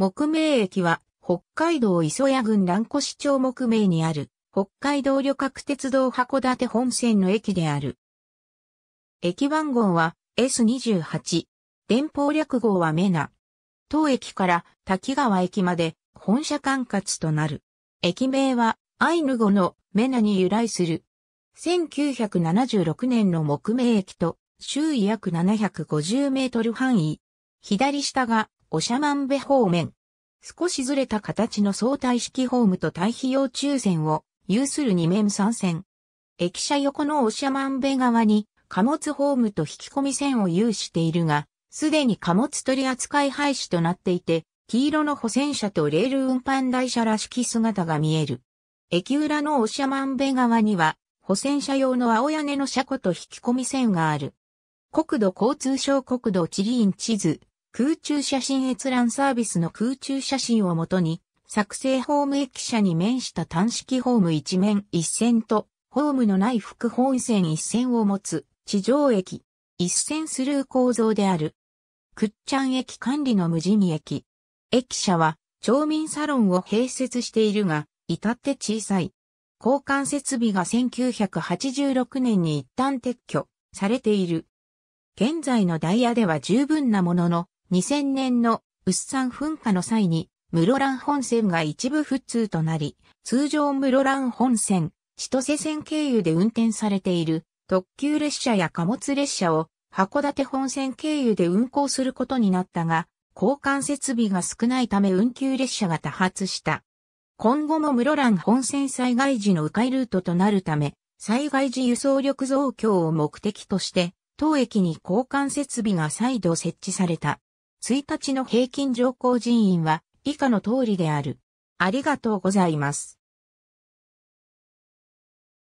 木名駅は北海道磯谷郡蘭越町木名にある北海道旅客鉄道函館本線の駅である。駅番号は S28。電報略号はメナ。当駅から滝川駅まで本社管轄となる。駅名はアイヌ語のメナに由来する。1976年の木名駅と周囲約750メートル範囲。左下がオシャマンベ方面、少しずれた形の相対式ホームと対比用中線を有する二面三線。駅舎横の長万部側に貨物ホームと引き込み線を有しているが、すでに貨物取扱い廃止となっていて、黄色の補線車とレール運搬台車らしき姿が見える。駅裏の長万部側には、補線車用の青屋根の車庫と引き込み線がある。国土交通省国土地理院地図、空中写真閲覧サービスの空中写真をもとに、作成ホーム駅舎に面した単式ホーム一面一線と、ホームのない副本線一線を持つ地上駅、一線スルー構造である。くっちゃん駅管理の無地駅。駅舎は町民サロンを併設しているが、至って小さい。交換設備が1986年に一旦撤去されている。現在のダイヤでは十分なものの、2000年のウッ噴火の際に、室蘭本線が一部不通となり、通常室蘭本線、千歳線経由で運転されている特急列車や貨物列車を函館本線経由で運行することになったが、交換設備が少ないため運休列車が多発した。今後も室蘭本線災害時の迂回ルートとなるため、災害時輸送力増強を目的として、当駅に交換設備が再度設置された。1日の平均上降人員は以下の通りである。ありがとうございます。